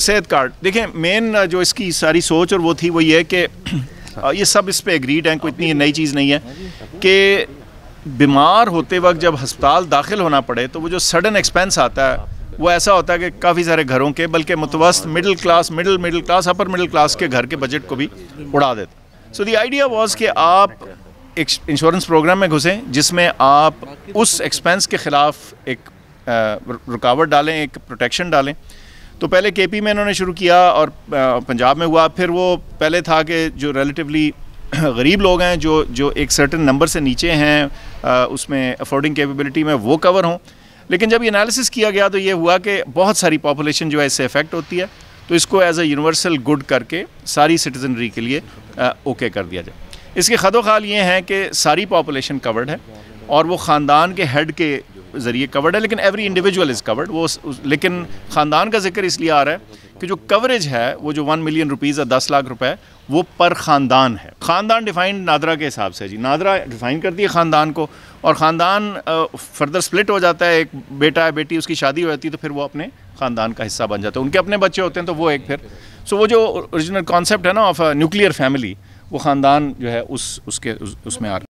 सेहत कार्ड देखें मेन जो इसकी सारी सोच और वो थी वो ये कि ये सब इस पर एग्रीड हैं कोई इतनी नई चीज़ नहीं है कि बीमार होते वक्त जब हस्पताल दाखिल होना पड़े तो वो जो सडन एक्सपेंस आता है वो ऐसा होता है कि काफ़ी सारे घरों के बल्कि मुतवस्त middle class middle middle class upper middle class के घर के बजट को भी उड़ा देता सो दी आइडिया वॉज कि आप एक इंश्योरेंस प्रोग्राम में घुसें जिसमें आप उस एक्सपेंस के ख़िलाफ़ एक रुकावट डालें एक प्रोटेक्शन डालें तो पहले केपी में इन्होंने शुरू किया और पंजाब में हुआ फिर वो पहले था कि जो रिलेटिवली गरीब लोग हैं जो जो एक सर्टन नंबर से नीचे हैं उसमें अफोर्डिंग कैपेबिलिटी में वो कवर हों लेकिन जब ये एनालिसिस किया गया तो ये हुआ कि बहुत सारी पॉपुलेशन जो है इससे अफेक्ट होती है तो इसको एज अ यूनिवर्सल गुड करके सारी सिटीजनरी के लिए ओके कर दिया जाए इसके खदोखाल ये हैं कि सारी पॉपुलेशन कवर्ड है और वो ख़ानदान के हेड के ज़रिए कवर्ड है लेकिन एवरी इंडिविजुअल इज़ कवर्ड वो लेकिन ख़ानदान का जिक्र इसलिए आ रहा है कि जो कवरेज है वो जो वन मिलियन रुपीज़ या दस लाख रुपए वो पर ख़ानदान है ख़ानदान डिफाइंड नादरा के हिसाब से जी नादरा डिफाइन करती है ख़ानदान को और ख़ानदान फर्दर स्प्लिट हो जाता है एक बेटा है बेटी उसकी शादी हो जाती है तो फिर वो अपने ख़ानदान का हिस्सा बन जाता है उनके अपने बच्चे होते हैं तो वो एक फिर सो वो जो ओरिजिनल कॉन्सेप्ट है ना ऑफ न्यूक्लियर फैमिली वो ख़ानदान जो है उस उसके उसमें आ रहा है